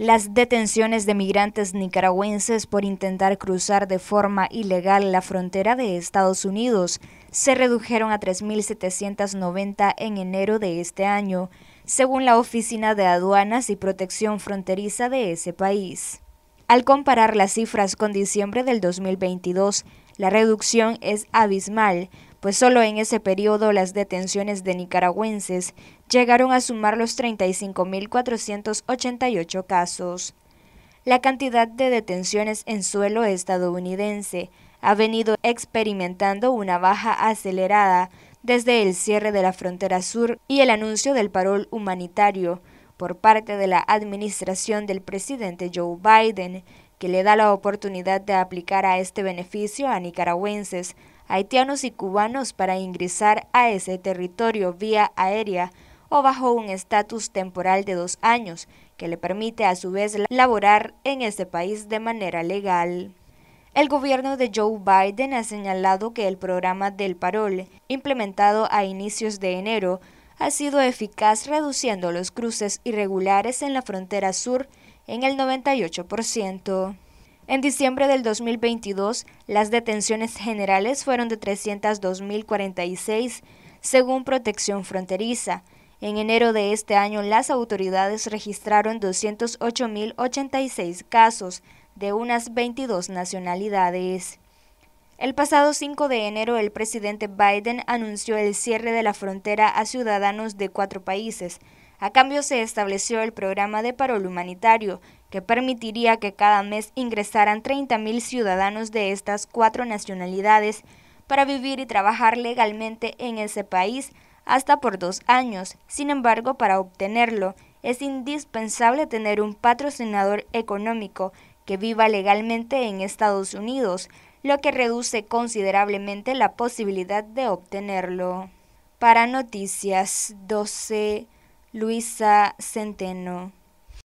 Las detenciones de migrantes nicaragüenses por intentar cruzar de forma ilegal la frontera de Estados Unidos se redujeron a 3.790 en enero de este año, según la Oficina de Aduanas y Protección Fronteriza de ese país. Al comparar las cifras con diciembre del 2022, la reducción es abismal, pues solo en ese periodo las detenciones de nicaragüenses llegaron a sumar los 35.488 casos. La cantidad de detenciones en suelo estadounidense ha venido experimentando una baja acelerada desde el cierre de la frontera sur y el anuncio del parol humanitario por parte de la administración del presidente Joe Biden, que le da la oportunidad de aplicar a este beneficio a nicaragüenses haitianos y cubanos para ingresar a ese territorio vía aérea o bajo un estatus temporal de dos años, que le permite a su vez laborar en ese país de manera legal. El gobierno de Joe Biden ha señalado que el programa del parol, implementado a inicios de enero, ha sido eficaz reduciendo los cruces irregulares en la frontera sur en el 98%. En diciembre del 2022, las detenciones generales fueron de 302.046, según Protección Fronteriza. En enero de este año, las autoridades registraron 208.086 casos de unas 22 nacionalidades. El pasado 5 de enero, el presidente Biden anunció el cierre de la frontera a ciudadanos de cuatro países, a cambio se estableció el programa de parol humanitario, que permitiría que cada mes ingresaran 30.000 ciudadanos de estas cuatro nacionalidades para vivir y trabajar legalmente en ese país hasta por dos años. Sin embargo, para obtenerlo es indispensable tener un patrocinador económico que viva legalmente en Estados Unidos, lo que reduce considerablemente la posibilidad de obtenerlo. Para Noticias 12 Luisa Centeno.